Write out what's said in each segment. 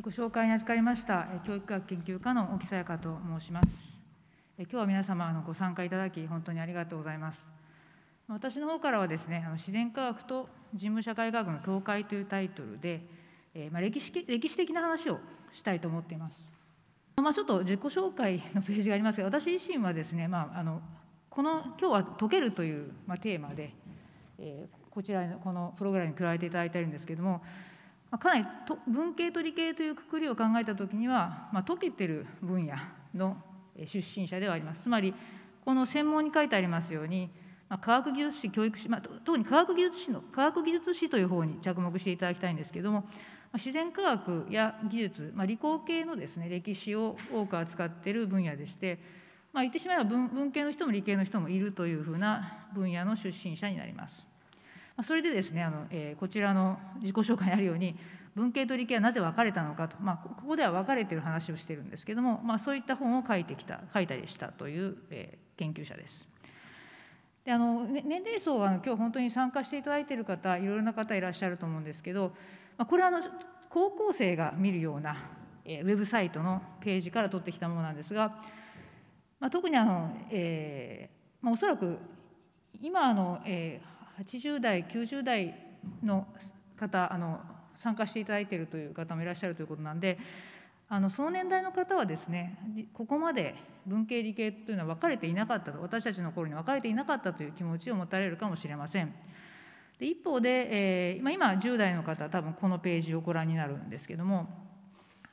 ご紹介に預かりました教育学研究科の沖さやかと申します。今日は皆様のご参加いただき本当にありがとうございます。私の方からはですね、自然科学と人文社会科学の境界というタイトルで、まあ、歴史的な話をしたいと思っています。まあ、ちょっと自己紹介のページがありますが、私自身はですね、まあ、あのこの今日は解けるという、まあ、テーマで、えー、こちらのこのプログラムに加えていただいているんですけれども。かなり文系と理系というくくりを考えた時には、まあ、解けてる分野の出身者ではありますつまりこの専門に書いてありますように、まあ、科学技術士教育士、まあ、特に科学技術士の科学技術士という方に着目していただきたいんですけども、ま自然科学や技術、まあ、理工系のですね歴史を多く扱っている分野でして、まあ、言ってしまえば文文系の人も理系の人もいるというふうな分野の出身者になります。まそれでですねあの、えー、こちらの自己紹介にあるように文系と理系はなぜ分かれたのかと、まあ、ここでは分かれてる話をしてるんですけども、まあ、そういった本を書いてきた書いたりしたという、えー、研究者です。であの年齢層は今日本当に参加していただいている方いろいろな方いらっしゃると思うんですけど、まこれはあの高校生が見るような、えウェブサイトのページから取ってきたものなんですが、まあ、特にあの、えーまあ、おそらく今あの、えー、80代、90代の方あの、参加していただいているという方もいらっしゃるということなんで、あのその年代の方はですね、ここまで文系、理系というのは分かれていなかったと、私たちの頃に分かれていなかったという気持ちを持たれるかもしれません。で一方で、えー、今10代の方多分このページをご覧になるんですけども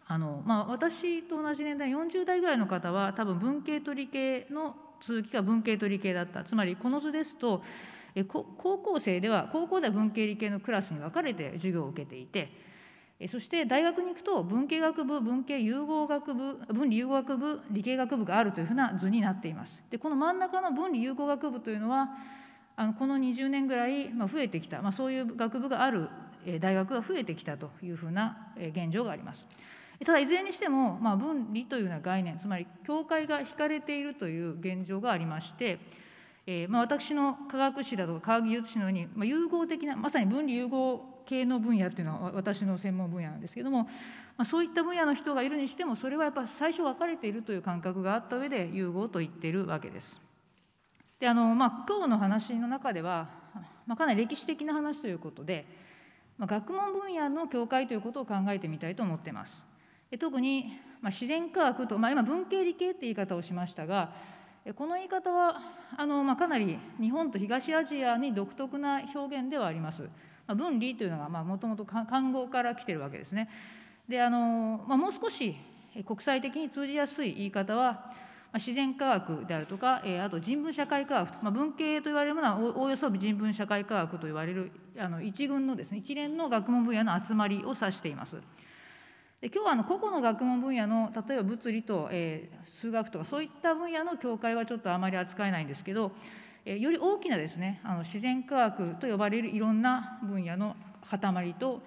あの、まあ、私と同じ年代40代ぐらいの方は多分文系と理系の続きが文系と理系だったつまりこの図ですと高校生では高校では文系理系のクラスに分かれて授業を受けていてそして大学に行くと文系学部文系融合学部文理融合学部理系学部があるというふうな図になっています。でこの真ん中の文理融合学部というのはあのこの20年ぐらい増えてきた、まあ、そういう学部がある大学が増えてきたというふうな現状があります。ただいずれにしても、まあ、分離というような概念つまり教会が引かれているという現状がありましてえーまあ、私の科学史だとか科学技術史のように、まあ、融合的なまさに分離融合系の分野っていうのは私の専門分野なんですけども、まあ、そういった分野の人がいるにしてもそれはやっぱ最初分かれているという感覚があった上で融合と言っているわけです。であのまあ、今日の話の中では、まあ、かなり歴史的な話ということで、まあ、学問分野の境界ということを考えてみたいと思ってます。特に、まあ、自然科学と、まあ、今文系理系って言い方をしましたがこの言い方はあの、まあ、かなり日本と東アジアに独特な表現ではあります。まあ、分離というのがもともと漢語から来てるわけですね。であのまあ、もう少し国際的に通じやすい言い方は、まあ、自然科学であるとか、えー、あと人文社会科学と、まあ、文系と言われるものはおおよそ人文社会科学と言われるあの一群のですね一連の学問分野の集まりを指しています。で今日はあの個々の学問分野の例えば物理と、えー、数学とかそういった分野の境界はちょっとあまり扱えないんですけど、えー、より大きなですねあの自然科学と呼ばれるいろんな分野の塊と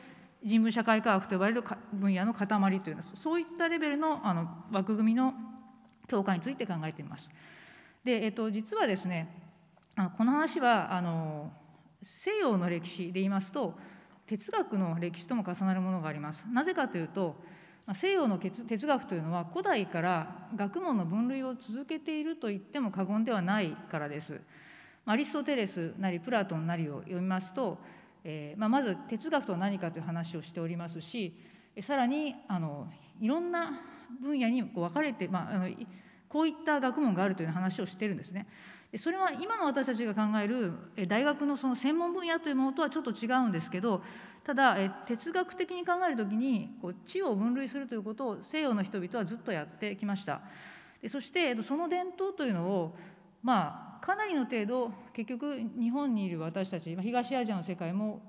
人文社会科学と呼ばれる分野の塊というのはそういったレベルのあの枠組みの境界について考えてみます。でえっ、ー、と、実はですねこの話はあの西洋の歴史で言いますと哲学の歴史とも重なるものがあります。なぜかというと西洋の哲学というのは古代から学問の分類を続けていると言っても過言ではないからです。アリストテレスなりプラトンなりを読みますと、えーまあ、まず哲学とは何かという話をしておりますしさらにあのいろんな分野に分かれて、まあ、あのこういった学問があるという話をしてるんですね。それは今の私たちが考える大学のその専門分野というものとはちょっと違うんですけどただ哲学的に考える時にこう地を分類するということを西洋の人々はずっとやってきましたでそしてその伝統というのをまあかなりの程度結局日本にいる私たち東アジアの世界も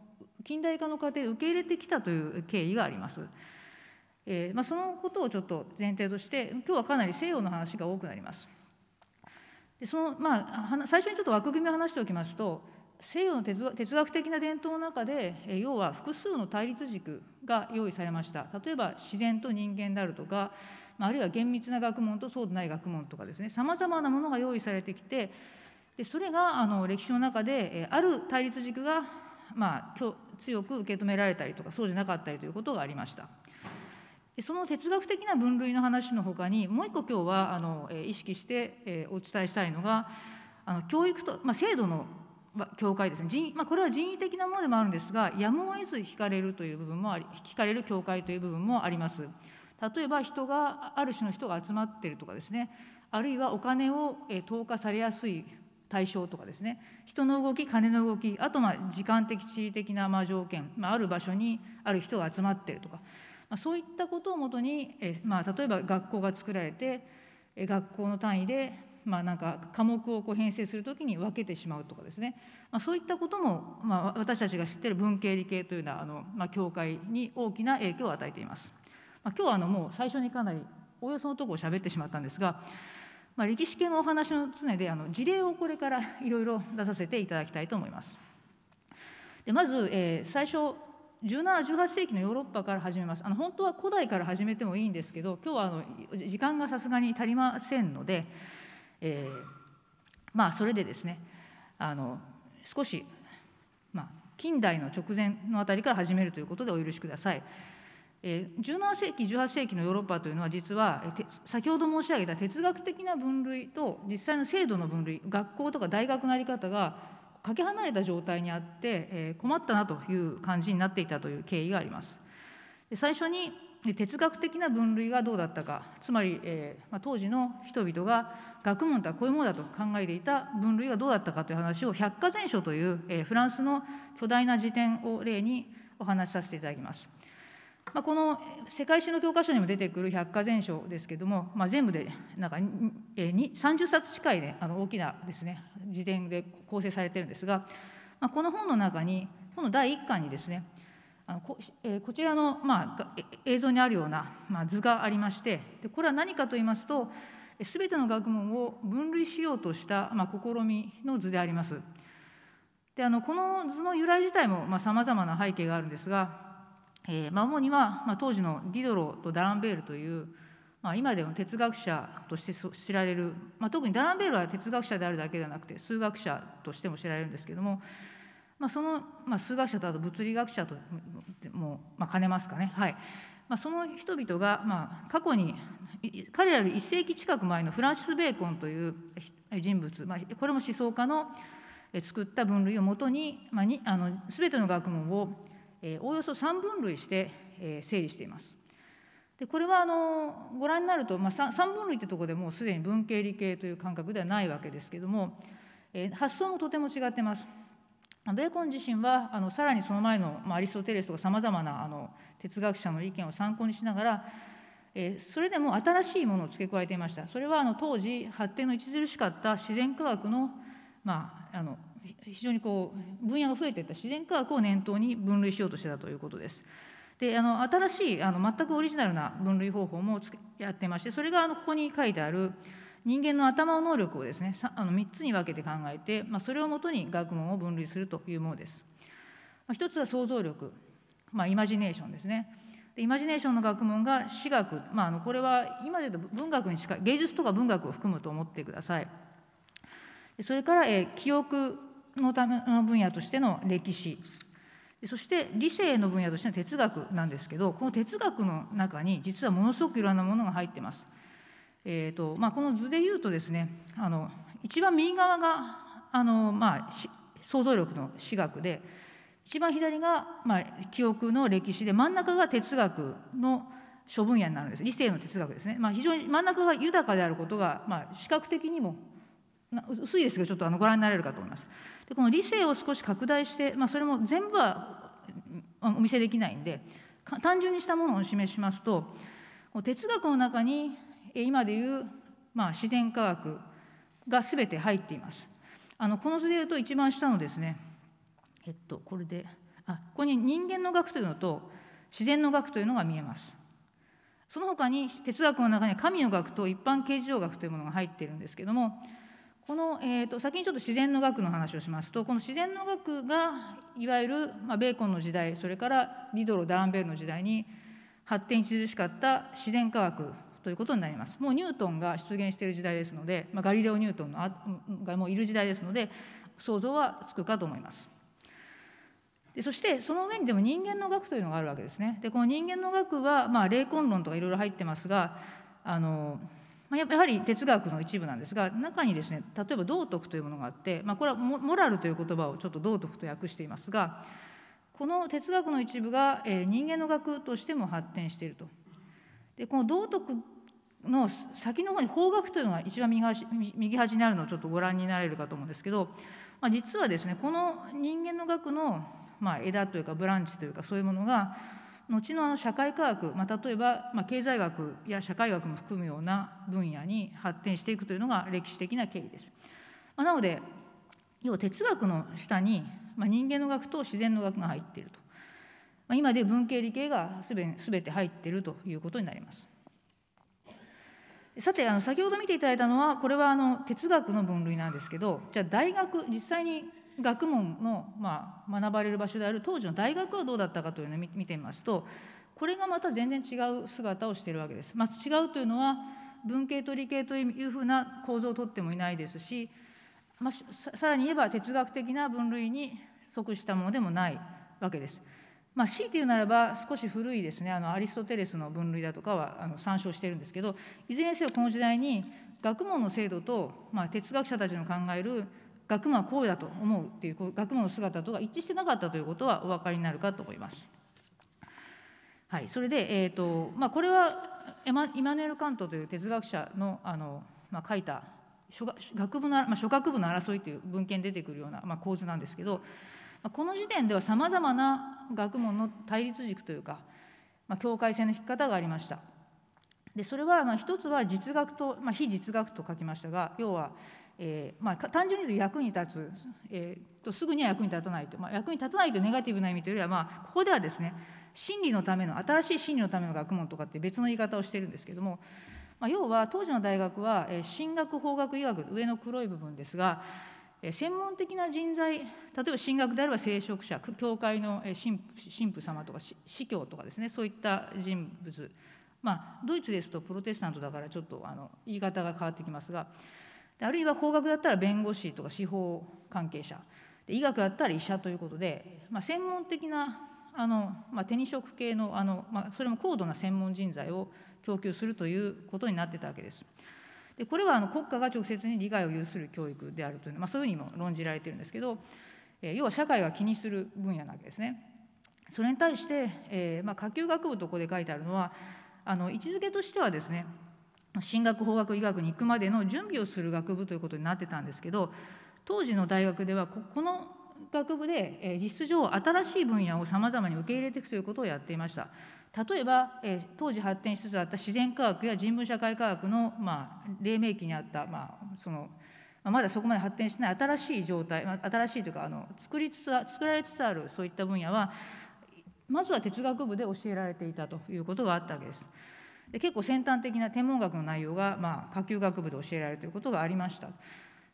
近代化の過程で受け入れてきたという経緯があります。えーまあ、そのことをちょっと前提として今日はかなり西洋の話が多くなります。でそのまあ、最初にちょっと枠組みを話しておきますと西洋の哲学的な伝統の中で要は複数の対立軸が用意されました例えば自然と人間であるとかあるいは厳密な学問とそうでない学問とかですねさまざまなものが用意されてきてでそれがあの歴史の中である対立軸がまあ強く受け止められたりとかそうじゃなかったりということがありました。その哲学的な分類の話のほかにもう一個今日はあの意識してお伝えしたいのがあの教育と、まあ、制度の教会ですね人、まあ、これは人為的なものでもあるんですがやむを得ず引かれるという部分もあり惹かれる教会という部分もあります。例えば人がある種の人が集まってるとかですねあるいはお金を投下されやすい対象とかですね人の動き金の動きあとま時間的地理的なま条件、まあ、ある場所にある人が集まってるとかまそういったことをもとに、えまあ、例えば学校が作られて学校の単位で、まあ、なんか科目をこう編成するときに分けてしまうとかですね、まあ、そういったことも、まあ、私たちが知っている文系理系というようなあの、まあ、教会に大きな影響を与えています。まあ、今日はあのもう最初にかなりおよそのところを喋ってしまったんですが、まあ、歴史系のお話の常であの事例をこれからいろいろ出させていただきたいと思います。でまず、えー、最初1718世紀のヨーロッパから始めますあの本当は古代から始めてもいいんですけど今日はあの時間がさすがに足りませんので、えー、まあそれでですねあの少し、まあ、近代の直前のあたりから始めるということでお許しください。えー、17世紀18世紀のヨーロッパというのは実は先ほど申し上げた哲学的な分類と実際の制度の分類学校とか大学の在り方がかけ離れた状態にあって、えー、困ったなという感じになっていたという経緯があります。で最初に哲学的な分類がどうだったかつまり、えーまあ、当時の人々が学問とはこういうものだと考えていた分類がどうだったかという話を百科全書という、えー、フランスの巨大な辞典を例にお話しさせていただきます。まあ、この世界史の教科書にも出てくる百科全書ですけれども、まあ、全部でなんか30冊近い、ね、あの大きなですね辞典で構成されてるんですが、まあ、この本の中に本の第1巻にですねあのこ,、えこちらの、ま映像にあるような、ま図がありましてでこれは何かと言いますとすべての学問を分類しようとした、ま試みの図であります。であのこの図の由来自体もさまざ、まな背景があるんですがえーまあ、主には、まあ、当時のディドロとダランベールという、まあ、今でも哲学者として知られる、まあ、特にダランベールは哲学者であるだけではなくて数学者としても知られるんですけども、まあ、その、まあ、数学者とあと物理学者とも、まあ、兼ねますかね、はいまあ、その人々が、まあ、過去に彼らより1世紀近く前のフランシス・ベーコンという人物、まあ、これも思想家の作った分類をもとに,、まあ、にあの全ての学問をえおおよそ3分類して、え整理しています。でこれはあのご覧になると、まあ、3分類ってとこでもうすでに文系理系という感覚ではないわけですけども、え発想もとても違ってます。ベーコン自身はあのさらにその前の、まあ、アリストテレスとかさまざまなあの哲学者の意見を参考にしながら、えそれでも新しいものを付け加えていましたそれはあの当時発展の著しかった自然科学の,、まあ、あの非常にこう分野が増えていった自然科学を念頭に分類しようとしてたということです。であの新しいあの全くオリジナルな分類方法もやってましてそれがあのここに書いてある人間の頭の能力をですねあの3つに分けて考えて、まあ、それをもとに学問を分類するというものです。まあ、つは想像力、まあ、イマジネーションですね。イマジネーションの学問が私学、まあ、あのこれは今で言うと文学に近い芸術とか文学を含むと思ってください。それから、えー、記憶のための分野としての歴史そして理性の分野としての哲学なんですけどこの哲学の中に実はものすごくいろんなものが入ってます。えーとまあ、この図でいうとですねあの一番右側があの、まあ、想像力の私学で一番左が、まあ、記憶の歴史で真ん中が哲学の諸分野になるんです理性の哲学ですね、まあ、非常に真ん中が豊かであることが、まあ、視覚的にも薄いですけどちょっとあのご覧になれるかと思います。でこの理性を少し拡大して、まあ、それも全部はお見せできないんで単純にしたものをお示しますと哲学の中に今でいう、まあ、自然科学が全て入っています。あのこの図でいうと一番下のですねえっとこれであここに人間の学というのと自然の学というのが見えます。その他に哲学の中には神の学と一般形状学というものが入っているんですけどもこの、えーと、先にちょっと自然の学の話をしますとこの自然の学がいわゆる、まあ、ベーコンの時代それからリドロ・ダランベールの時代に発展著しかった自然科学ということになりますもうニュートンが出現している時代ですので、まあ、ガリレオ・ニュートンのがもういる時代ですので想像はつくかと思います。でそしてその上にでも人間の学というのがあるわけですね。でこの人間の学は、まあ、霊魂論とかいろいろ入ってますがあのまあ、やはり哲学の一部なんですが中にですね例えば道徳というものがあって、まあ、これはモラルという言葉をちょっと道徳と訳していますがこの哲学の一部が、え人間の学としても発展していると。でこの道徳の先の方に法学というのが一番右端にあるのをちょっとご覧になれるかと思うんですけど、まあ、実はですねこの人間の学の、まあ、枝というかブランチというかそういうものが後の社会科学、まあ、例えば、まあ、経済学や社会学も含むような分野に発展していくというのが歴史的な経緯です。まあ、なので要は哲学の下に、まあ、人間の学と自然の学が入っていると、まあ、今で文系理系がすべすべて入っているということになります。さてあの先ほど見ていただいたのはこれはあの哲学の分類なんですけどじゃあ大学実際に学問の、まあ、学ばれる場所である当時の大学はどうだったかというのを見てみますとこれがまた全然違う姿をしているわけです。まあ、違うというのは文系と理系というふうな構造をとってもいないですし、まあ、さらに言えば哲学的な分類に即したものでもないわけです。まあ、強いて言うならば少し古いですねあのアリストテレスの分類だとかはあの参照してるんですけどいずれにせよこの時代に学問の制度と、まあ、哲学者たちの考える学問はこうだと思うっていう学問の姿とは一致してなかったということはお分かりになるかと思います。はい、それで、えーとまあ、これはエマイマネエル・カントという哲学者のあの、まあ、書いた書学部の、まあ、諸学部の争いという文献に出てくるような、まあ、構図なんですけど、まあ、この時点ではさまざまな学問の対立軸というか、まあ、境界線の引き方がありました。でそれはまあ一つは実学と、まあ、非実学と書きましたが要はえーまあ、単純に言うと役に立つ、えー、とすぐには役に立たないと、まあ、役に立たないとネガティブな意味というよりは、まあ、ここではですね真理のための新しい真理のための学問とかって別の言い方をしてるんですけども、まあ、要は当時の大学は、えー、進学法学医学上の黒い部分ですが、えー、専門的な人材例えば進学であれば聖職者教会の神神父様とか司教とかですねそういった人物まあドイツですとプロテスタントだからちょっとあの言い方が変わってきますが。あるいは法学だったら弁護士とか司法関係者医学だったら医者ということで、まあ、専門的なあの、まあ、手に職系のあの、まあ、それも高度な専門人材を供給するということになってたわけです。でこれはあの国家が直接に利害を有する教育であるという、まあ、そういうふうにも論じられてるんですけど、えー、要は社会が気にする分野なわけですね。それに対して、えーまあ、下級学部とここで書いてあるのはあの位置づけとしてはですね進学法学医学に行くまでの準備をする学部ということになってたんですけど当時の大学ではこの学部で、え実質上新しい分野をさまざまに受け入れていくということをやっていました例えば、え当時発展しつつあった自然科学や人文社会科学の、まあ、黎明期にあった、まあ、そのまだそこまで発展しない新しい状態新しいというかあの作りつつ作られつつあるそういった分野はまずは哲学部で教えられていたということがあったわけです。で結構先端的な天文学の内容が、まあ、下級学部で教えられるということがありました。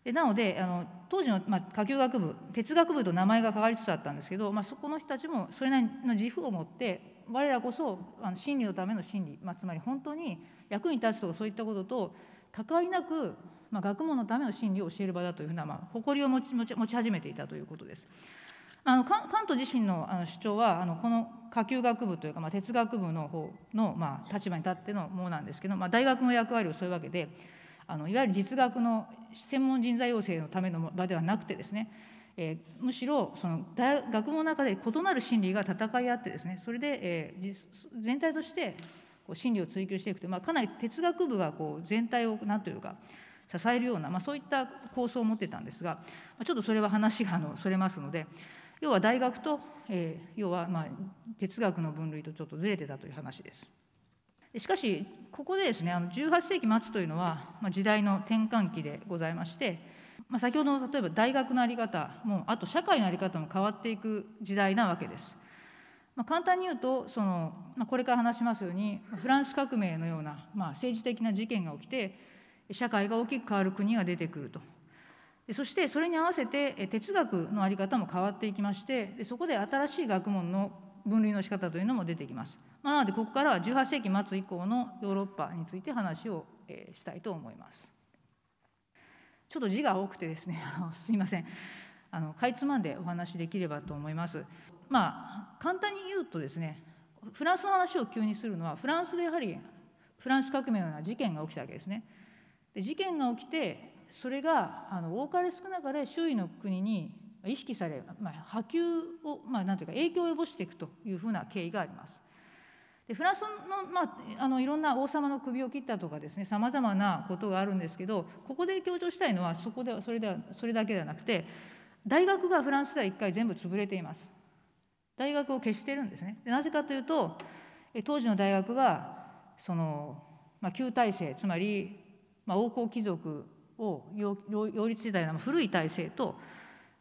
でなのであの当時の、まあ、下級学部哲学部と名前が変わりつつあったんですけど、まあ、そこの人たちもそれなりの自負を持って我らこそあの真理のための真理、まあ、つまり本当に役に立つとかそういったことと関わりなく、まあ、学問のための真理を教える場だというふうな、まあ、誇りを持ち持ち始めていたということです。あの関東自身のあの主張はあのこの下級学部というか、まあ、哲学部の方の、まあ、立場に立ってのものなんですけど、まあ、大学の役割をそういうわけであのいわゆる実学の専門人材養成のための場ではなくてですね、えー、むしろその大学の中で異なる心理が戦い合ってですねそれで、えー、全体としてこう心理を追求していくという、まあ、かなり哲学部がこう全体を何というか支えるような、まあ、そういった構想を持ってたんですがちょっとそれは話があのそれますので。要は大学と、えー、要はま哲学の分類とちょっとずれてたという話です。しかしここでですねあの18世紀末というのは、ま時代の転換期でございまして、ま先ほどの例えば大学の在り方もあと社会の在り方も変わっていく時代なわけです。まあ、簡単に言うとその、まあ、これから話しますようにフランス革命のような、まあ、政治的な事件が起きて社会が大きく変わる国が出てくるとそしてそれに合わせて哲学の在り方も変わっていきましてそこで新しい学問の分類の仕方というのも出てきます。まあ、なのでここからは18世紀末以降のヨーロッパについて話をしたいと思います。ちょっと字が多くてですね すいませんあのかいつまんでお話できればと思います。まあ簡単に言うとですねフランスの話を急にするのはフランスでやはりフランス革命のような事件が起きたわけですね。で事件が起きてそれがあの多かれ少なかれ周囲の国に意識され、まあ、波及を、まあ、なんというか影響を及ぼしていくというふうな経緯があります。でフランスの,、まあ、あのいろんな王様の首を切ったとかですねさまざまなことがあるんですけどここで強調したいのはそこでそれではそれだけではなくて大学がフランスでは一回全部潰れています大学を消してるんですねなぜかというと当時の大学はその、まあ、旧体制つまり、まあ、王侯貴族を擁立時代の古い体制と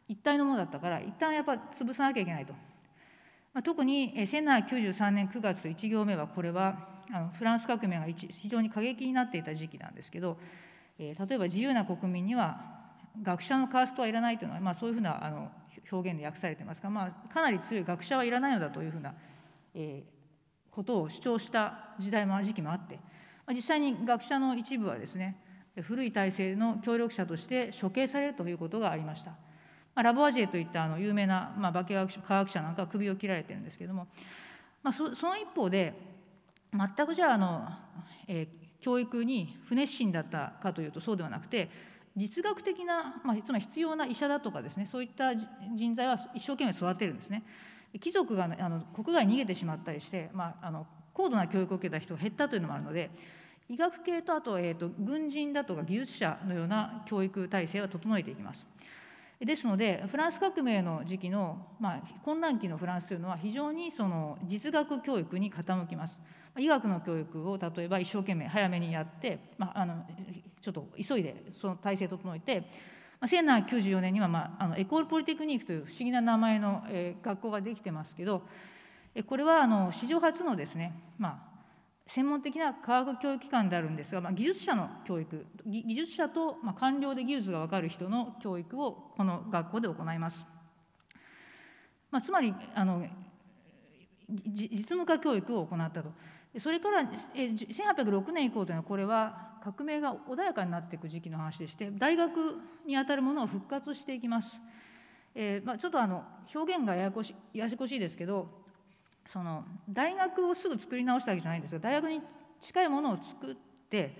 一体のものだったから一旦やっぱ潰さなきゃいけないと。まあ、特に1793年9月と1行目はこれはあのフランス革命が非常に過激になっていた時期なんですけど、えー、例えば自由な国民には学者のカーストはいらないというのは、まあ、そういうふうなあの表現で訳されてますが、まあ、かなり強い学者はいらないのだというふうな、えー、ことを主張した時代も時期もあって、まあ、実際に学者の一部はですね古い体制の協力者として処刑されるということがありました。まあ、ラボアジエといったあの有名な、まあ、化学科学者なんかは首を切られてるんですけども、まあ、そその一方で全くじゃああの、えー、教育に不熱心だったかというとそうではなくて実学的な、まあ、つまり必要な医者だとかですねそういった人材は一生懸命育てるんですね。貴族があの国外に逃げてしまったりして、まあ、あの高度な教育を受けた人が減ったというのもあるので医学系とあと,、えーと、軍人だとか技術者のような教育体制は整えていきます。ですのでフランス革命の時期の、まあ、混乱期のフランスというのは非常にその実学教育に傾きます。医学の教育を例えば一生懸命早めにやって、まあ、あのちょっと急いでその体制整えて1794年には、まあ、あのエコール・ポリテクニックという不思議な名前の、え学校ができてますけどこれはあの史上初のですね、まあ、専門的な科学教育機関であるんですが、まあ、技術者の教育技術者と、まあ、官僚で技術が分かる人の教育をこの学校で行います、まあ、つまりあの実務化教育を行ったとそれから1806年以降というのはこれは革命が穏やかになっていく時期の話でして大学にあたるものを復活していきます、えーまあ、ちょっとあの表現がややこしややこしいですけどその大学をすぐ作り直したわけじゃないんですが大学に近いものを作って、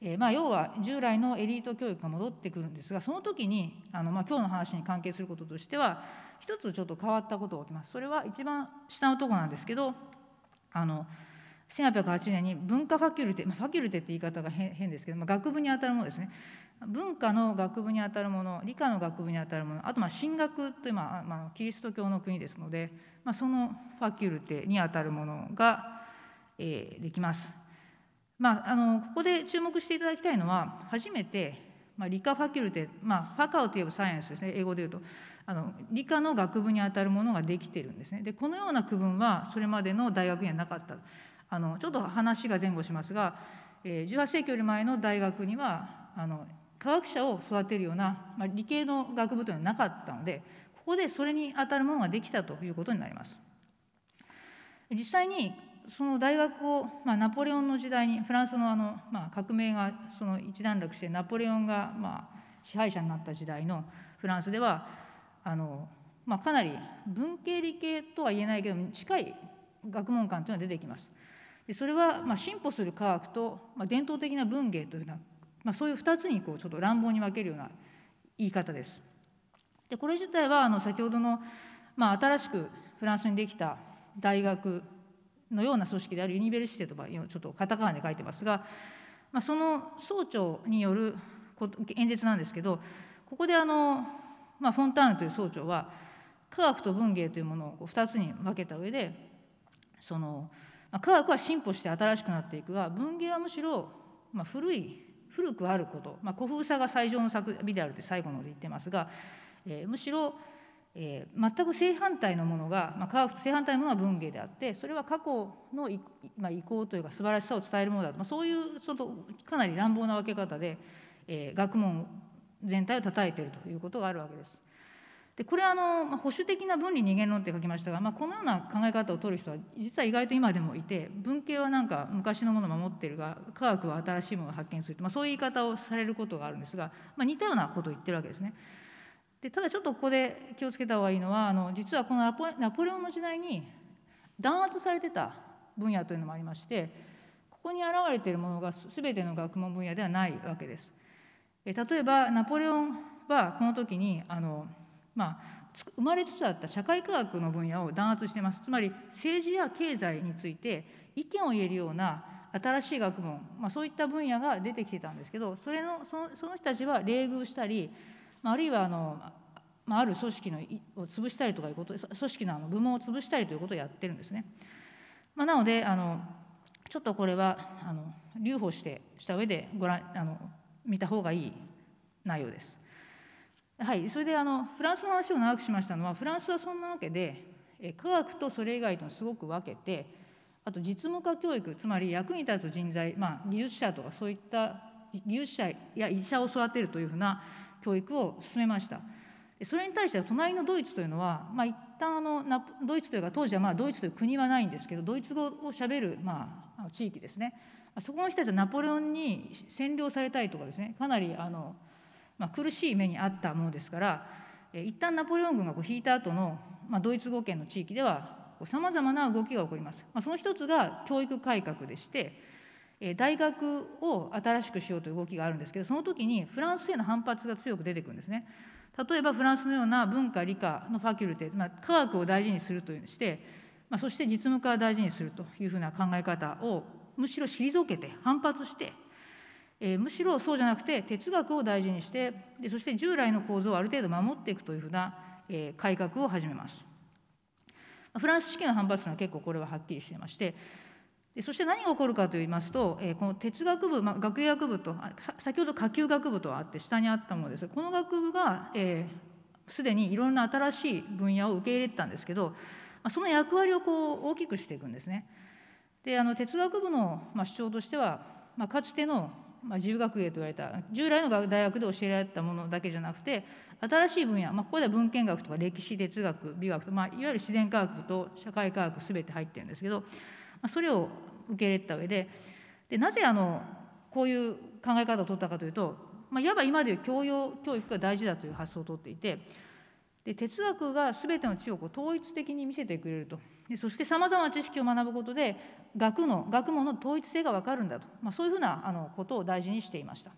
えー、まあ、要は従来のエリート教育が戻ってくるんですがその時にあの、まあ、今日の話に関係することとしては一つちょっと変わったことが起きます。それは一番下のとこなんですけどあの1808年に文化ファキュルテ、まあ、ファキュルテって言い方が変ですけど、まあ、学部にあたるものですね文化の学部にあたるもの理科の学部にあたるものあとまあ神学という、まあまあ、キリスト教の国ですので、まあ、そのファキュルテにあたるものが、えー、できます。まあ、あのここで注目していただきたいのは初めて、まあ、理科ファキュルテ、まあ、ファカルティブ・サイエンスですね英語で言うとあの理科の学部にあたるものができているんですね。でこのような区分はそれまでの大学にはなかった。あのちょっと話が前後しますが、えー、18世紀より前の大学にはあの科学者を育てるような、まあ、理系の学部というのはなかったのでここでそれにあたるものができたということになります。実際にその大学を、まあ、ナポレオンの時代にフランスのあの、まあ、革命がその一段落してナポレオンが、まあ、支配者になった時代のフランスではあの、まあ、かなり文系理系とは言えないけど近い学問観というのが出てきます。でそれは、まあ、進歩する科学と、まあ、伝統的な文芸というのはまあ、そういう2つにこうちょっと乱暴に分けるような言い方です。でこれ自体はあの先ほどの、まあ、新しくフランスにできた大学のような組織であるユニベルシティとかちょっとカタカナで書いてますが、まあ、その総長による演説なんですけどここであの、まあ、フォンターヌという総長は科学と文芸というものを2つに分けた上でその科学は進歩して新しくなっていくが文芸はむしろ、まあ、古い古くあること、まあ、古風さが最上の作美であるって最後ので言ってますが、えー、むしろ、えー、全く正反対のものが、まあ、科正反対のものは文芸であってそれは過去の意,、まあ、意向というか素晴らしさを伝えるものだと、まあ、そういうそのかなり乱暴な分け方で、えー、学問全体を叩いているということがあるわけです。でこれはあの、まあ、保守的な分離二元論って書きましたが、まあ、このような考え方を取る人は実は意外と今でもいて文系はなんか昔のものを守ってるが科学は新しいものを発見する、まあ、そういう言い方をされることがあるんですが、まあ、似たようなことを言ってるわけですね。でただちょっとここで気をつけた方がいいのはあの実はこのナポレオンの時代に弾圧されてた分野というのもありましてここに現れているものが全ての学問分野ではないわけです。例えばナポレオンはこの時にあのまあ、生まれつつあった社会科学の分野を弾圧していますつまり政治や経済について意見を言えるような新しい学問、まあ、そういった分野が出てきてたんですけどそれのそのその人たちは冷遇したり、まあ、あるいはあの、まあ、ある組織のを潰したりとかいうこと組織のあの部門を潰したりということをやってるんですね。まあ、なのであのちょっとこれはあの留保してした上でご覧あの見た方がいい内容です。はい、それであのフランスの話を長くしましたのはフランスはそんなわけで科学とそれ以外とすごく分けてあと実務家教育つまり役に立つ人材、まあ、技術者とかそういった技術者や医者を育てるというふうな教育を進めました。それに対して隣のドイツというのは、まあ、一旦あのドイツというか当時はまあドイツという国はないんですけどドイツ語をしゃべる、まあ、地域ですねそこの人たちはナポレオンに占領されたりとかですねかなりあのまあ、苦しい目にあったものですから一旦ナポレオン軍がこう引いた後の、まあ、ドイツ語圏の地域ではさまざまな動きが起こります。まあ、その一つが教育改革でして大学を新しくしようという動きがあるんですけどその時にフランスへの反発が強く出てくるんですね。例えばフランスのような文化理科のファキュルティ、まあ、科学を大事にするというして、まあ、そして実務化を大事にするというふうな考え方をむしろ退けて反発してえー、むしろそうじゃなくて哲学を大事にしてでそして従来の構造をある程度守っていくというふうな、えー、改革を始めますフランス式の反発というのは結構これははっきりしていましてでそして何が起こるかといいますと、えー、この哲学部、まあ、学芸学部と先ほど下級学部とあって下にあったものですこの学部が、えー、すでにいろんな新しい分野を受け入れてたんですけど、まあ、その役割をこう大きくしていくんですね。であの哲学部の、まあ、主張としては、まあ、かつてのまあ、自由学芸と言われた従来の大学で教えられたものだけじゃなくて新しい分野、まあ、ここでは文献学とか歴史哲学美学と、まあ、いわゆる自然科学と社会科学全て入ってるんですけど、まあ、それを受け入れた上ででなぜあのこういう考え方を取ったかというと、まあ、いわば今でいう教養教育が大事だという発想をとっていてで哲学が全ての地をこう統一的に見せてくれると。でそしてさまざまな知識を学ぶことで学の学問の統一性が分かるんだと、まあ、そういうふうなあのことを大事にしていました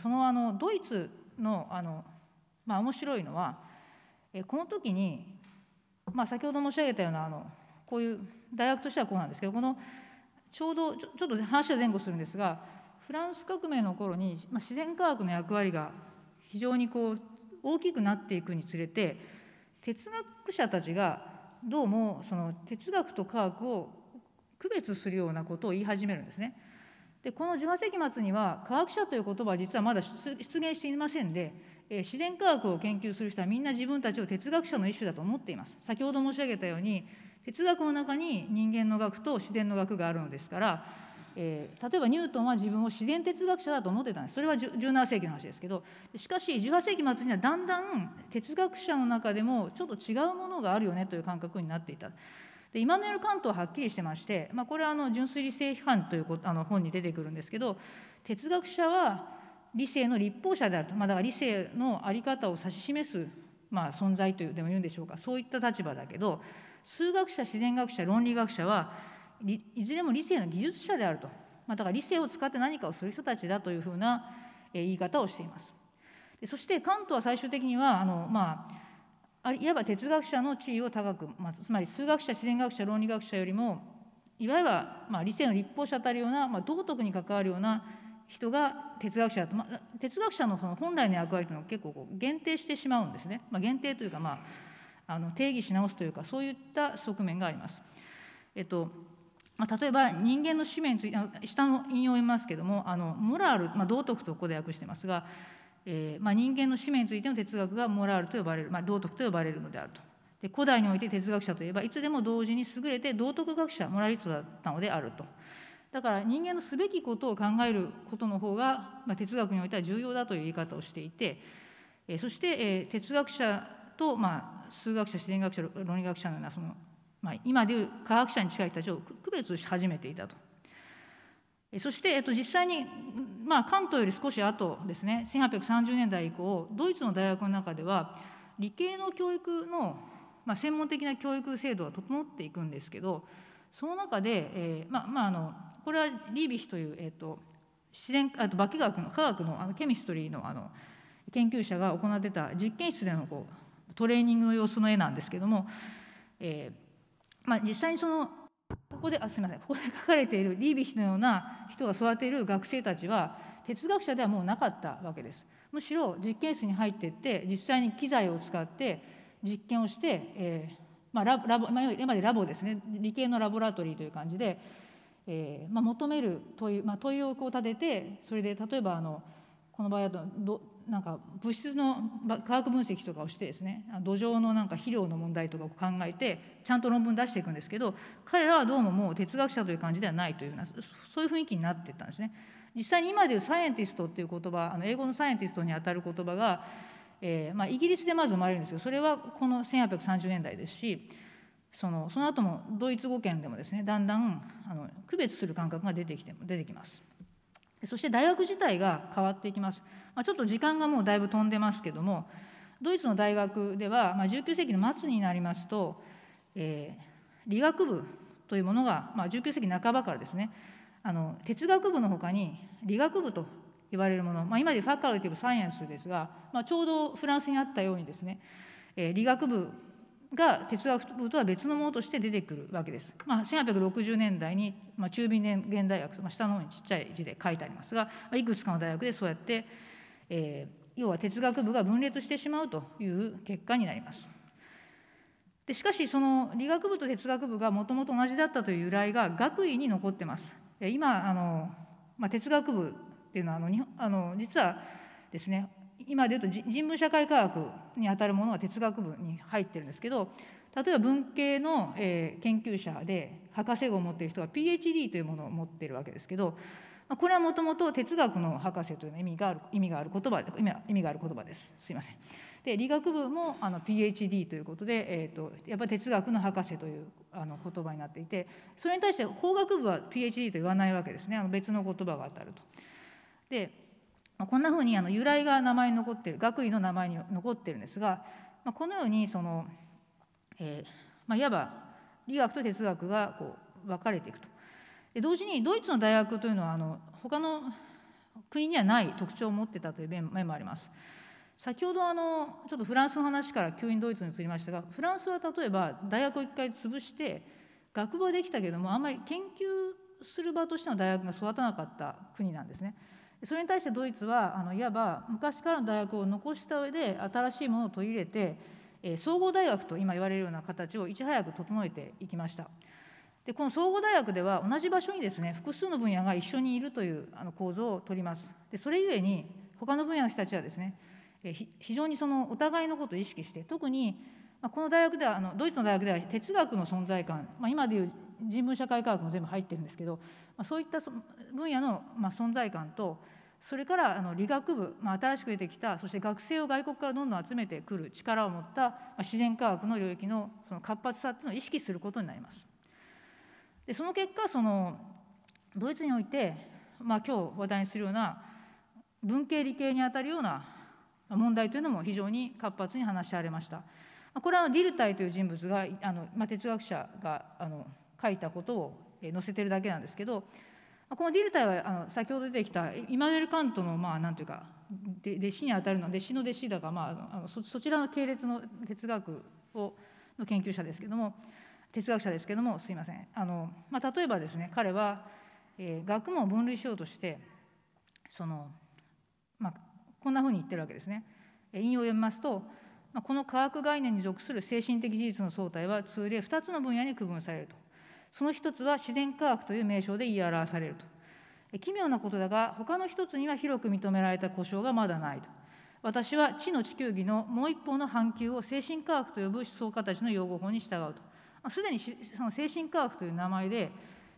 そのあのドイツのあの、まあ、面白いのはえこの時に、まあ、先ほど申し上げたようなあのこういう大学としてはこうなんですけどこのちょうどちょちょっと話は前後するんですがフランス革命の頃に、まあ、自然科学の役割が非常にこう大きくなっていくにつれて哲学者たちがどうもその哲学と科学を区別するようなことを言い始めるんですね。でこの18世紀末には科学者という言葉は実はまだ出現していませんで、え自然科学を研究する人はみんな自分たちを哲学者の一種だと思っています。先ほど申し上げたように哲学の中に人間の学と自然の学があるのですからえー、例えばニュートンは自分を自然哲学者だと思ってたんですそれは17世紀の話ですけどしかし18世紀末にはだんだん哲学者の中でもちょっと違うものがあるよねという感覚になっていた。でイマヌエル・カントははっきりしてまして、まあ、これはあの純粋理性批判というあの本に出てくるんですけど哲学者は理性の立法者であると、まあ、だから理性の在り方を指し示す、まあ、存在というでも言うんでしょうかそういった立場だけど数学者自然学者論理学者はいずれも理性の技術者であると、まあ、だから理性を使って何かをする人たちだというふうな言い方をしています。そしてカントは最終的にはあの、まあ、いわば哲学者の地位を高く、まあ、つまり数学者自然学者論理学者よりもいわゆる、まあ、理性の立法者たるような、まあ、道徳に関わるような人が哲学者だと、まあ、哲学者のその本来の役割というのは結構こう限定してしまうんですね、まあ、限定というか、まあ、あの定義し直すというかそういった側面があります。えっとまあ、例えば人間の使命について下の引用を言いますけどもあのモラル、まあ、道徳とここで訳してますが、えーまあ、人間の使命についての哲学がモラルと呼ばれる、まあ、道徳と呼ばれるのであるとで古代において哲学者といえばいつでも同時に優れて道徳学者モラリストだったのであるとだから人間のすべきことを考えることの方が、まあ、哲学においては重要だという言い方をしていて、えそして、えー、哲学者と、まあ、数学者自然学者論理学者のようなそのまあ、今でいう科学者に近い人たちを区別し始めていたと。そして、えっと、実際に、まあ、関東より少し後ですね1830年代以降ドイツの大学の中では理系の教育の、まあ、専門的な教育制度が整っていくんですけどその中で、えー、まあまあ、あのこれはリービヒという、えーと、自然あと化学の科学のあのケミストリーのあの研究者が行ってた実験室でのこうトレーニングの様子の絵なんですけども、えーまあ、実際にそのここであすみませんここで書かれているリービヒのような人が育てる学生たちは哲学者ではもうなかったわけです。むしろ実験室に入っていって実際に機材を使って実験をして、えーまあ、ラボ、まあ、今でラボですね理系のラボラトリーという感じで、えーまあ、求める問い,、まあ、問いをこう立ててそれで例えばあのこの場合だとなんか物質の化学分析とかをしてですね土壌のなんか肥料の問題とかを考えてちゃんと論文出していくんですけど彼らはどうももう哲学者という感じではないというようなそういう雰囲気になっていったんですね。実際に今でいうサイエンティストっていう言葉あの英語のサイエンティストにあたる言葉が、えーまあ、イギリスでまず生まれるんですけどそれはこの1830年代ですしそのその後もドイツ語圏でもですねだんだんあの区別する感覚が出てきて出てきます。そして大学自体が変わっていきます。まあ、ちょっと時間がもうだいぶ飛んでますけども、ドイツの大学では、まあ、19世紀の末になりますと、えー、理学部というものが、まあ、19世紀半ばからですね、あの哲学部のほかに理学部と言われるもの、まあ、今でファカルティブ・サイエンスですが、まあ、ちょうどフランスにあったようにですね、えー、理学部が哲学部とは別のものとして出てくるわけです。まあ、1860年代に、まあ、中民現代学、まあ、下の方にちっちゃい字で書いてありますが、まあ、いくつかの大学でそうやって、えー、要は哲学部が分裂してしまうという結果になります。でしかしその理学部と哲学部がもともと同じだったという由来が学位に残ってます。今あの、まあ、哲学部っていうのはあのあの実はですね今で言うと人文社会科学にあたるものは哲学部に入ってるんですけど例えば文系の、え研究者で博士号を持っている人が PhD というものを持っているわけですけどこれはもともと哲学の博士という意味がある意味がある言葉意味がある言葉です。すいません。で理学部もあの PhD ということで、えーとやっぱり哲学の博士というあの言葉になっていてそれに対して法学部は PhD と言わないわけですねあの別の言葉が当たると。でまこんなふうにあの由来が名前に残ってる学位の名前に残ってるんですが、まあ、このようにその、えー、まあ、いわば理学と哲学がこう分かれていくとで同時にドイツの大学というのはあの他の国にはない特徴を持ってたという面もあります先ほどあのちょっとフランスの話から急にドイツに移りましたがフランスは例えば大学を一回潰して学部はできたけどもあんまり研究する場としての大学が育たなかった国なんですね。それに対してドイツはあのいわば昔からの大学を残した上で新しいものを取り入れて、え総合大学と今言われるような形をいち早く整えていきました。でこの総合大学では同じ場所にですね複数の分野が一緒にいるというあの構造をとります。でそれゆえに他の分野の人たちはですね非常にそのお互いのことを意識して特にこの大学ではあのドイツの大学では哲学の存在感、まあ、今でいう人文社会科学も全部入ってるんですけど、まあ、そういった分野の、まあ、存在感とそれからあの理学部、まあ、新しく出てきたそして学生を外国からどんどん集めてくる力を持った、自然科学の領域のその活発さっていうのを意識することになります。でその結果そのドイツにおいて、まあ、今日話題にするような文系理系にあたるような問題というのも非常に活発に話し合われました。これはディルタイという人物があの、まあ、哲学者があの書いたことを載せてるだけなんですけどこのディルタイはあの先ほど出てきたイマヌエル・カントのまあ何というか弟子にあたるの弟子の弟子だが、まあ、あのそそちらの系列の哲学をの研究者ですけども哲学者ですけどもすいませんあの、まあ、例えばですね彼は、えー、学問を分類しようとしてその、まあ、こんなふうに言ってるわけですね。引用を読みますとこの科学概念に属する精神的事実の相対は通例2つの分野に区分されるとその一つは自然科学という名称で言い表されると。奇妙なことだが、他の一つには広く認められた故障がまだないと。私は地の地球儀のもう一方の半球を精神科学と呼ぶ思想家たちの用語法に従うと。すでにその精神科学という名前で、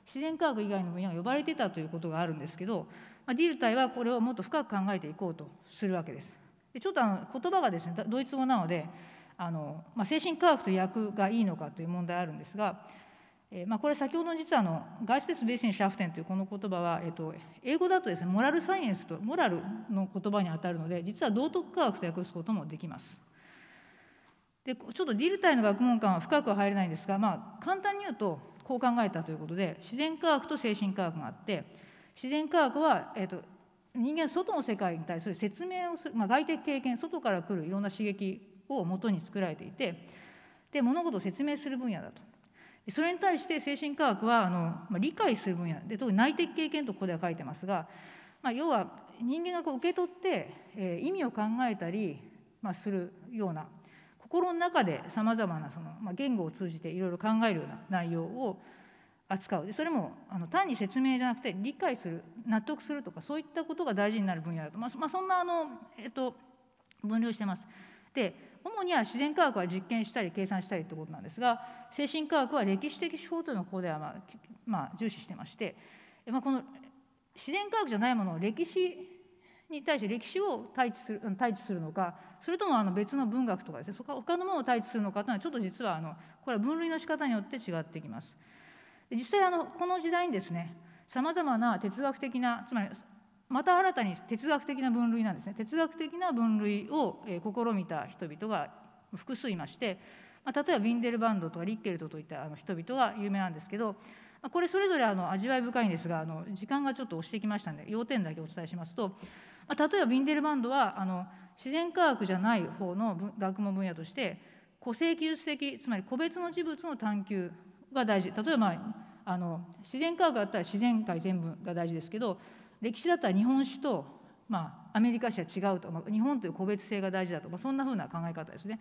自然科学以外の分野が呼ばれてたということがあるんですけど、まあ、ディルタイはこれをもっと深く考えていこうとするわけです。でちょっとあの言葉がですねドイツ語なのであの、まあ、精神科学と訳がいいのかという問題あるんですがえまあ、これ先ほどの実はあの「ガステス・ベーシン・シャフテン」というこの言葉は、えっと英語だとですねモラルサイエンスとモラルの言葉にあたるので実は道徳科学と訳すこともできます。でちょっとディルタイの学問観は深くは入れないんですが、まあ、簡単に言うとこう考えたということで自然科学と精神科学があって自然科学は、えっと、と人間外の世界に対する説明をする、まあ、外的経験外から来るいろんな刺激をもとに作られていてで物事を説明する分野だと。それに対して精神科学はあの、まあ、理解する分野で特に内的経験とここでは書いてますが、まあ、要は人間がこう受け取って、えー、意味を考えたり、まあ、するような心の中でさまざまなその、まあ、言語を通じていろいろ考えるような内容を扱うでそれもあの単に説明じゃなくて理解する納得するとかそういったことが大事になる分野だと、まあ、まあ、そんなあの、えっと、分類してます。で主には自然科学は実験したり計算したりということなんですが精神科学は歴史的手法というのをここでは、まあ、まあ重視してまして、まあ、この自然科学じゃないものを歴史に対して歴史を対知する対するのかそれともあの別の文学とかですね他のものを対知するのかというのはちょっと実はあのこれは分類の仕方によって違ってきます。実際あのこの時代にですねさまざまな哲学的なつまりまた新たに哲学的な分類なんですね哲学的な分類を試みた人々が複数いまして、ま例えばビンデルバンドとかリッケルトといった人々が有名なんですけどこれそれぞれあの味わい深いんですがあの時間がちょっと押してきましたので要点だけお伝えしますと、ま例えばビンデルバンドはあの自然科学じゃない方の学問分野として個性技術的つまり個別の事物の探求が大事例えば、あ、あの自然科学だったら自然界全部が大事ですけど歴史だったら日本史と、まあ、アメリカ史は違うと、まあ、日本という個別性が大事だと、まあ、そんなふうな考え方ですね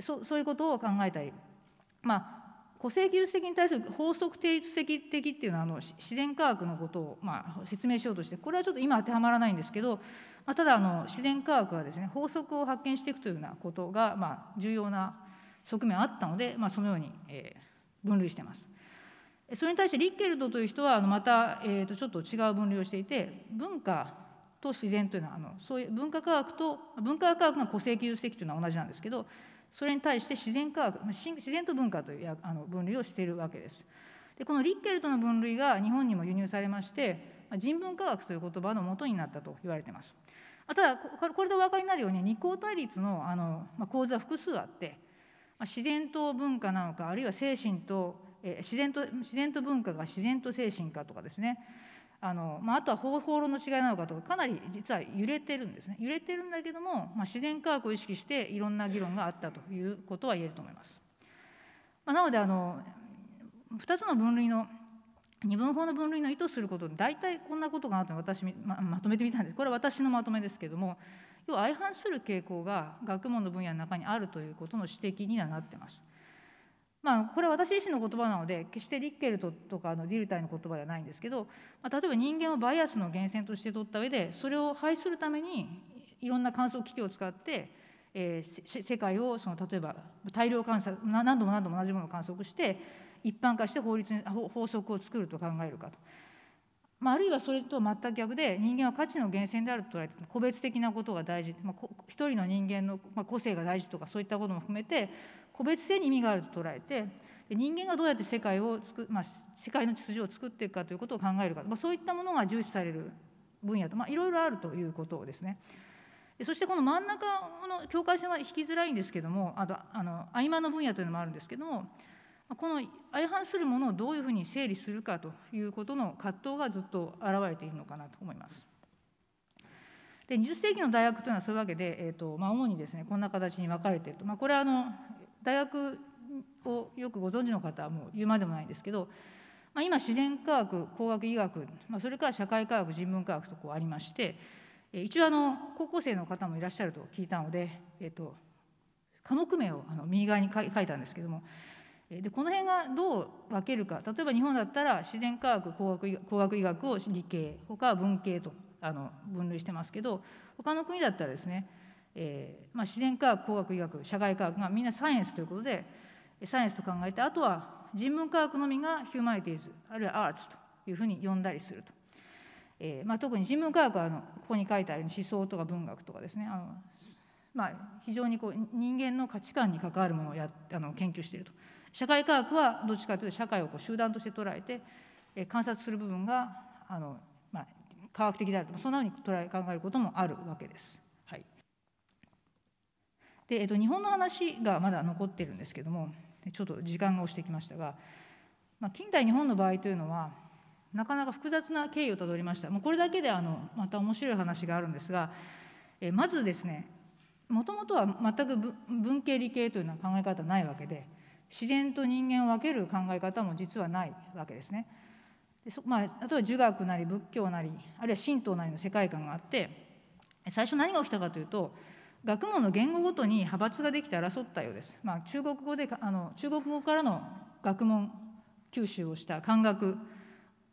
そそういうことを考えたり、まあ、個性技術的に対する法則定律的的っていうのはあの自然科学のことを、まあ、説明しようとしてこれはちょっと今当てはまらないんですけど、まあ、ただあの自然科学はですね法則を発見していくというようなことが、まあ、重要な側面あったので、まあ、そのように、えー、分類してます。それに対してリッケルトという人はまた、えー、とちょっと違う分類をしていて文化と自然というのはあのそういう文化科学と文化科学が個性技術的というのは同じなんですけどそれに対して自然科学自然と文化というあの分類をしているわけです。でこのリッケルトの分類が日本にも輸入されまして人文科学という言葉の元になったと言われています。ただこれでお分かりになるように二項対立のあの構図は複数あって自然と文化なのかあるいは精神とえ自然と自然と文化が自然と精神かとかですねあの、まあ、あとは方法論の違いなのかとかかなり実は揺れてるんですね揺れてるんだけども、まあ、自然科学を意識していろんな議論があったということは言えると思います。まあ、なのであの2つの分類の二分法の分類の意図すること大体こんなことかなと私ままとめてみたんですこれは私のまとめですけども要は相反する傾向が学問の分野の中にあるということの指摘にはなってます。まあ、これは私自身の言葉なので決してリッケルトとかのディルタイの言葉ではないんですけど、まあ、例えば人間をバイアスの源泉として取った上でそれを排するためにいろんな観測機器を使って、えー、世界をその例えば大量観察何度も何度も同じものを観測して一般化して法律に法則を作ると考えるかと。まあ、あるいはそれと全く逆で人間は価値の源泉であると捉えて個別的なことが大事、まあ、一人の人間の個性が大事とかそういったことも含めて個別性に意味があると捉えて人間がどうやって世界を作、まあ、世界の秩序を作っていくかということを考えるか、まあ、そういったものが重視される分野と、まあ、いろいろあるということですね。そしてこの真ん中の境界線は引きづらいんですけどもあとあの合間の分野というのもあるんですけどもこの相反するものをどういうふうに整理するかということの葛藤がずっと現れているのかなと思います。で20世紀の大学というのはそういうわけで、えーとまあ、主にですねこんな形に分かれていると、まあ、これはあの大学をよくご存知の方はもう言うまでもないんですけど、まあ、今自然科学工学医学、まあ、それから社会科学人文科学とこうありまして一応あの高校生の方もいらっしゃると聞いたので、えーと、と科目名をあの右側に書いたんですけどもでこの辺がどう分けるか例えば日本だったら自然科学工学工学医学を理系他は文系とあの分類してますけど他の国だったらですね、えー、まあ、自然科学工学医学社会科学がみんなサイエンスということでサイエンスと考えてあとは人文科学のみがヒューマニティーズあるいはアーツというふうに呼んだりすると。えー、まあ、特に人文科学はあのここに書いてある思想とか文学とかですねあの、まあ、非常にこう人間の価値観に関わるものをやあの研究していると。社会科学はどっちかというと社会をこう集団として捉えて、え観察する部分があの、まあ、科学的であるとそんなふうに捉え考えることもあるわけです。はい、で、えっと、日本の話がまだ残ってるんですけどもちょっと時間が押してきましたが、まあ、近代日本の場合というのはなかなか複雑な経緯をたどりました。もうこれだけであのまた面白い話があるんですが、えまずですねもともとは全く文系理系というような考え方ないわけで。自然と人間を分ける考え方も実はないわけですね。でそまあ、例えば儒学なり仏教なりあるいは神道なりの世界観があって最初何が起きたかというと学問の言語ごとに派閥ができて争ったようです。まあ、中国語であの中国語からの学問吸収をした漢学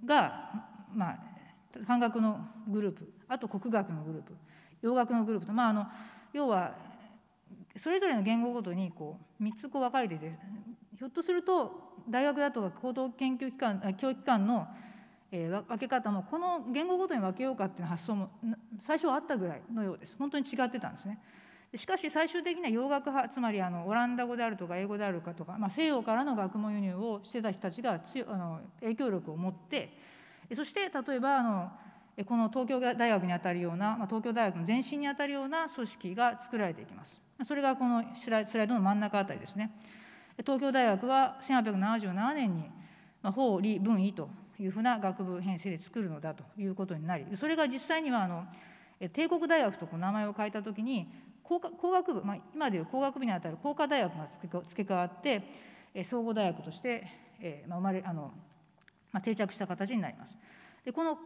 が、まあ、漢学のグループあと国学のグループ洋学のグループと、まあ、あの要はそれぞれの言語ごとにこう3つこう分かれててひょっとすると大学だとか高等研究機関教育機関の、え分け方もこの言語ごとに分けようかっていう発想も最初はあったぐらいのようです本当に違ってたんですね。しかし最終的には洋楽派つまりあのオランダ語であるとか英語であるかとか、まあ、西洋からの学問輸入をしてた人たちがあの影響力を持ってそして例えばあのこの東京大学にあたるような、まあ、東京大学の前身にあたるような組織が作られていきます。それがこのスライドの真ん中あたりですね。東京大学は1877年に法理文医というふうな学部編成で作るのだということになりそれが実際にはあの帝国大学とこう名前を変えたときに工学部、まあ、今でいう工学部にあたる工科大学が付け替わって総合大学として、えまあ、生まれあの、まあ、定着した形になります。でこの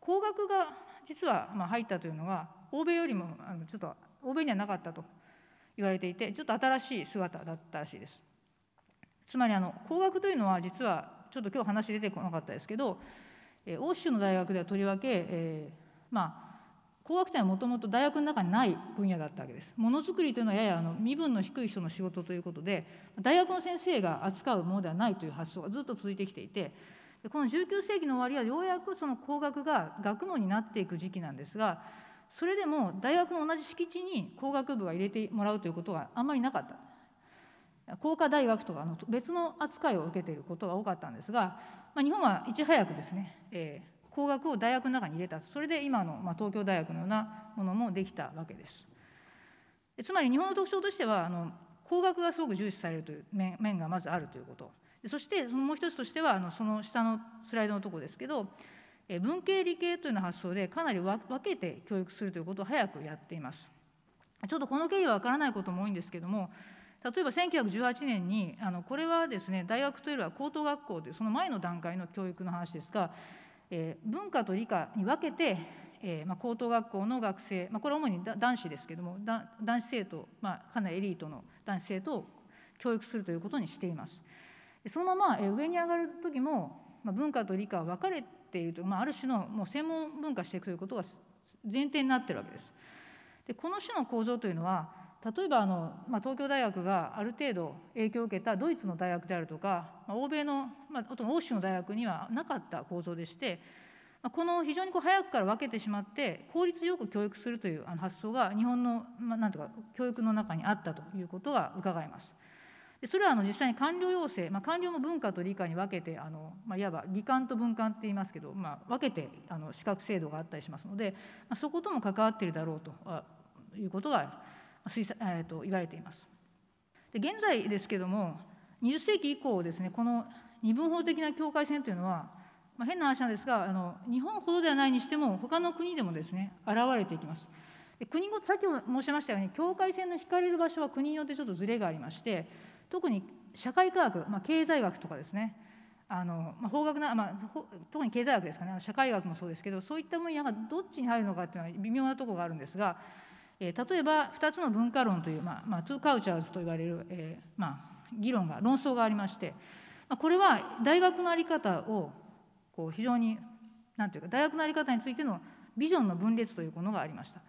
工学が実はまあ入ったというのは、欧米よりもあのちょっと欧米にはなかったと言われていてちょっと新しい姿だったらしいです。つまりあの工学というのは実はちょっと今日話出てこなかったですけど、え欧州の大学ではとりわけ、えー、まあ工学隊はもともと大学の中にない分野だったわけです。ものづくりというのはややあの身分の低い人の仕事ということで大学の先生が扱うものではないという発想がずっと続いてきていてこの19世紀の終わりはようやくその工学が学問になっていく時期なんですがそれでも大学の同じ敷地に工学部が入れてもらうということはあんまりなかった工科大学とかの別の扱いを受けていることが多かったんですが、まあ、日本はいち早くですね、えー、工学を大学の中に入れたそれで今の、まあ、東京大学のようなものもできたわけですつまり日本の特徴としてはあの工学がすごく重視されるという面面がまずあるということそしてもう一つとしてはあのその下のスライドのところですけど文系理系というような発想でかなり分けて教育するということを早くやっています。ちょっとこの経緯は分からないことも多いんですけども例えば1918年にあのこれはですね大学というよりは高等学校というその前の段階の教育の話ですが、えー、文化と理科に分けて、えーまあ、高等学校の学生、まあ、これは主に男子ですけども男子生徒、まあ、かなりエリートの男子生徒を教育するということにしています。そのまま上に上がる時も、まあ、文化と理科は分かれっていると、まあ、ある種のもう専門文化していくということが前提になってるわけです。でこの種の構造というのは例えばあの、まあ、東京大学がある程度影響を受けたドイツの大学であるとか、まあ、欧米の、まあ、欧州の大学にはなかった構造でして、まあ、この非常にこう早くから分けてしまって効率よく教育するというあの発想が日本の、まあ、なんとか教育の中にあったということが伺います。それはあの実際に官僚要請、まあ、官僚も文化と理科に分けてあの、まあ、いわば技官と文官って言いますけど、まあ、分けてあの資格制度があったりしますので、まあ、そことも関わっているだろうということが推えーと、言われています。で現在ですけども20世紀以降ですねこの二分法的な境界線というのは、まあ、変な話なんですがあの日本ほどではないにしても他の国でもですね現れていきます。で国ごとさっきも申しましたように境界線の引かれる場所は国によってちょっとずれがありまして特に社会科学、まあ、経済学とかですねあの、まあ、法学な、まあ、特に経済学ですかね社会学もそうですけどそういった分野がどっちに入るのかっていうのは微妙なところがあるんですが、えー、例えば2つの文化論という、まあまあ、トゥーカウチャーズと言われる、えーまあ、議論が論争がありまして、まあ、これは大学の在り方をこう非常になんていうか大学の在り方についてのビジョンの分裂というものがありました。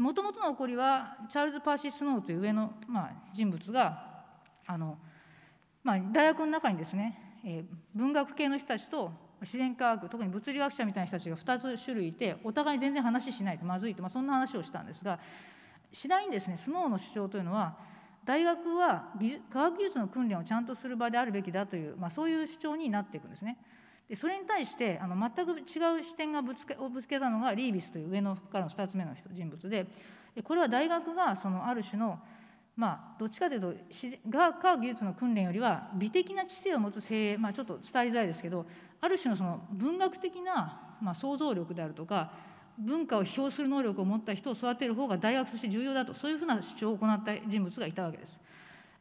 もともとの起こりはチャールズ・パーシー・スノーという上の、まあ、人物があの、まあ、大学の中にですね、え文学系の人たちと自然科学特に物理学者みたいな人たちが2つ種類いてお互い全然話しないとまずいと、まあ、そんな話をしたんですが次第にですねスノーの主張というのは大学は科学技術の訓練をちゃんとする場であるべきだという、まあ、そういう主張になっていくんですね。でそれに対してあの全く違う視点がぶつけをぶつけたのがリービスという上のからの2つ目の人人物でこれは大学がそのある種のまあ、どっちかというと科学技術の訓練よりは美的な知性を持つ精鋭、まあ、ちょっと伝えづらいですけどある種のその文学的な、まあ、想像力であるとか文化を批評する能力を持った人を育てる方が大学として重要だとそういうふうな主張を行った人物がいたわけです。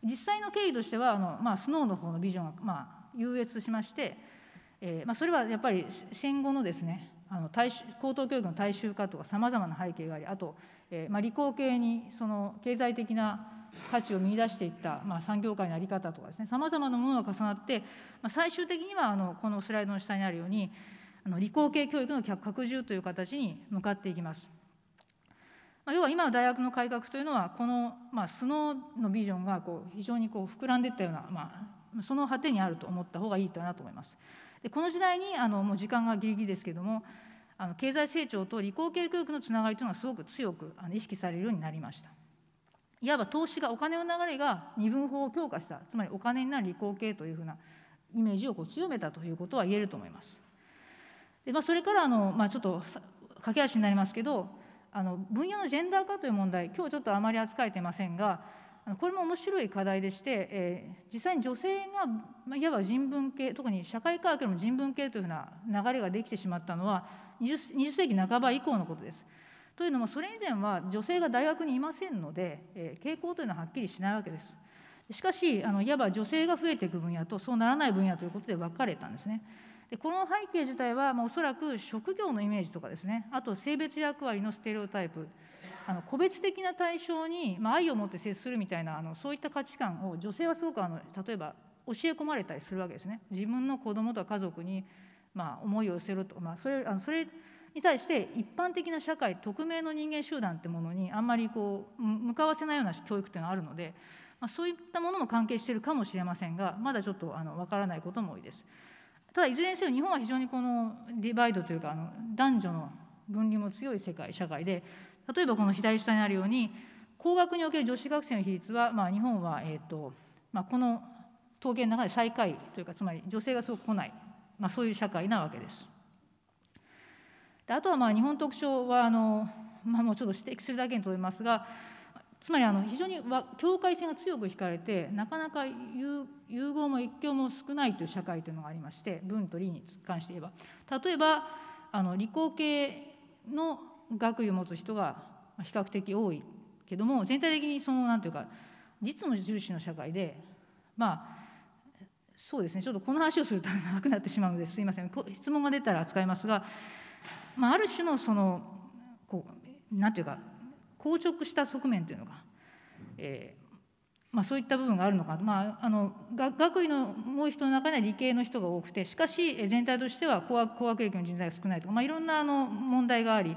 実際の経緯としてはあの、まあ、スノーの方のビジョンが、まあ、優越しまして、えーまあ、それはやっぱり戦後のですねあの大衆高等教育の大衆化とかさまざまな背景がありあと、えーまあ、理工系にその経済的な価値を見出していった、まあ、産業界の在り方とかですねさまざまなものが重なって、まあ、最終的にはあのこのスライドの下にあるようにあの理工系教育の拡充という形に向かっていきます。まあ、要は今の大学の改革というのはこの、まあ、スノーのビジョンがこう非常にこう膨らんでいったような、まあ、その果てにあると思った方がいいかなと思います。でこの時代にあのもう時間がギリギリですけれどもあの経済成長と理工系教育のつながりというのがすごく強くあの意識されるようになりました。いわば投資がお金の流れが二分法を強化したつまりお金になる理工系というふうなイメージをこう強めたということは言えると思います。でまあ、それからあの、まあ、ちょっと駆け足になりますけどあの分野のジェンダー化という問題今日ちょっとあまり扱えてませんがこれも面白い課題でして、えー、実際に女性が、まあ、いわば人文系特に社会科学でも人文系というふうな流れができてしまったのは 20, 20世紀半ば以降のことです。というのも、それ以前は女性が大学にいませんので、えー、傾向というのははっきりしないわけです。しかし、あのいわば女性が増えていく分野とそうならない分野ということで分かれたんですね。でこの背景自体は、まあ、おそらく職業のイメージとかですね、あと性別役割のステレオタイプ、あの個別的な対象に、まあ、愛を持って接するみたいなあのそういった価値観を女性はすごくあの例えば教え込まれたりするわけですね。自分の子供とか家族に、まあ、思いを寄せると、まあ、それあのそれに対して一般的な社会匿名の人間集団ってものにあんまりこう向かわせないような教育っていうのはあるので、まあ、そういったものも関係しているかもしれませんがまだちょっとあの分からないことも多いです。ただいずれにせよ日本は非常にこのディバイドというかあの男女の分離も強い世界社会で例えばこの左下にあるように高学における女子学生の比率は、まあ、日本は、えーとまあ、この統計の中で最下位というかつまり女性がすごく来ない、まあ、そういう社会なわけです。であとはまあ日本特徴はあの、まあ、もうちょっと指摘するだけにとどめますがつまりあの非常に境界線が強く引かれてなかなか融合も一強も少ないという社会というのがありまして文と理に関して言えば例えばあの理工系の学位を持つ人が比較的多いけども全体的にそのんていうか実務重視の社会でまあそうですねちょっとこの話をすると 長くなってしまうのですいません質問が出たら扱いますがまあ、ある種のそのこうなんていうか硬直した側面というのか、えーまあ、そういった部分があるのか、まあ、あの学位のもう人の中には理系の人が多くてしかし全体としては高学高学歴の人材が少ないとか、まあ、いろんなあの問題があり、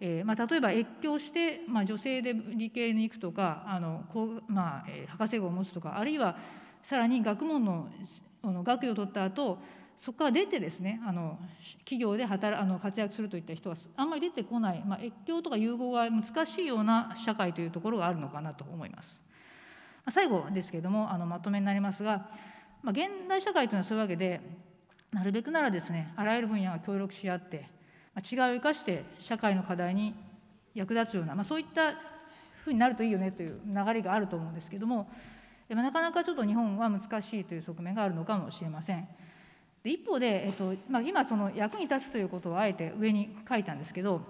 えーまあ、例えば越境して、まあ、女性で理系に行くとかあのこう、まあ、博士号を持つとかあるいはさらに学問のあの学位を取った後そこから出てですねあの企業で働あの活躍するといった人はあんまり出てこない、まあ、越境とか融合が難しいような社会というところがあるのかなと思います。最後ですけれどもあのまとめになりますが、まあ、現代社会というのはそういうわけでなるべくならですねあらゆる分野が協力し合って、まあ、違いを生かして社会の課題に役立つような、まあ、そういったふうになるといいよねという流れがあると思うんですけどもなかなかちょっと日本は難しいという側面があるのかもしれません。で一方で、えっとまあ、今その役に立つということをあえて上に書いたんですけど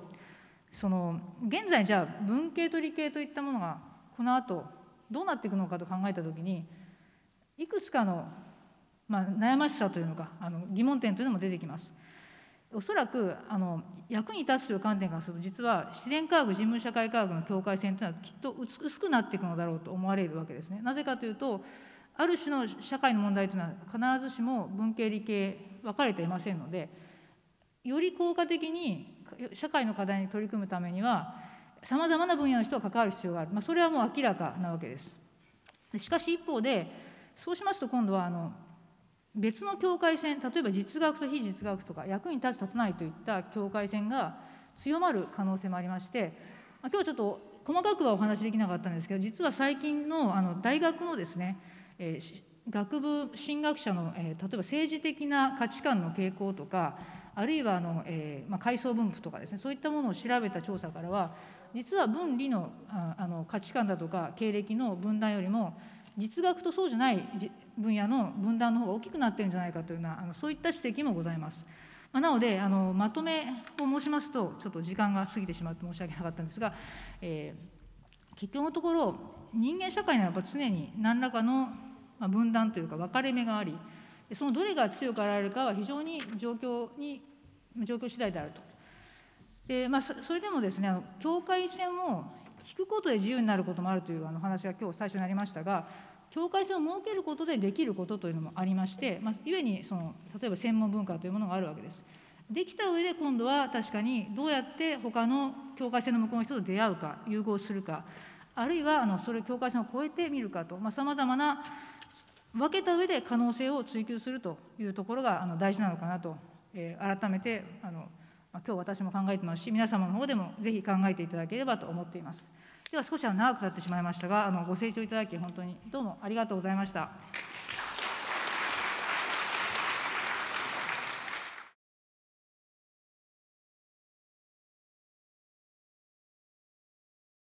その現在じゃあ文系と理系といったものがこのあとどうなっていくのかと考えた時にいくつかの、まあ、悩ましさというのかあの疑問点というのも出てきます。おそらくあの役に立つという観点からすると実は自然科学人文社会科学の境界線というのはきっと薄くなっていくのだろうと思われるわけですね。なぜかというとある種の社会の問題というのは必ずしも文系理系分かれていませんのでより効果的に社会の課題に取り組むためにはさまざまな分野の人が関わる必要がある、まあ、それはもう明らかなわけです。しかし一方でそうしますと今度はあの別の境界線例えば実学と非実学とか役に立つ立たないといった境界線が強まる可能性もありまして、まあ、今日ちょっと細かくはお話しできなかったんですけど実は最近のあの大学のですねえ学部進学者の、え例えば政治的な価値観の傾向とかあるいはあの、えーまあ、階層分布とかですねそういったものを調べた調査からは実は分離のああの価値観だとか経歴の分断よりも実学とそうじゃない分野の分断の方が大きくなってるんじゃないかというようなあのそういった指摘もございます。まあ、なのであのまとめを申しますとちょっと時間が過ぎてしまって申し訳なかったんですが、えー、結局のところ人間社会にはやっぱ常に何らかのまあ、分断というか分かれ目がありそのどれが強くあられるかは非常に状況に状況次第であると。でまあ、それでもですねあの境界線を引くことで自由になることもあるというあの話が今日最初になりましたが境界線を設けることでできることというのもありまして、まあ、ゆえにその例えば専門文化というものがあるわけです。できた上で今度は確かにどうやって他の境界線の向こうの人と出会うか融合するかあるいはあのそれを境界線を越えてみるかとさまざ、まな分けた上で可能性を追求するというところがあの大事なのかなと、えー、改めてあの、まあ、今日私も考えてますし皆様の方でもぜひ考えていただければと思っています。では少し長くなってしまいましたがあのご清聴いただき本当にどうもありがとうございました。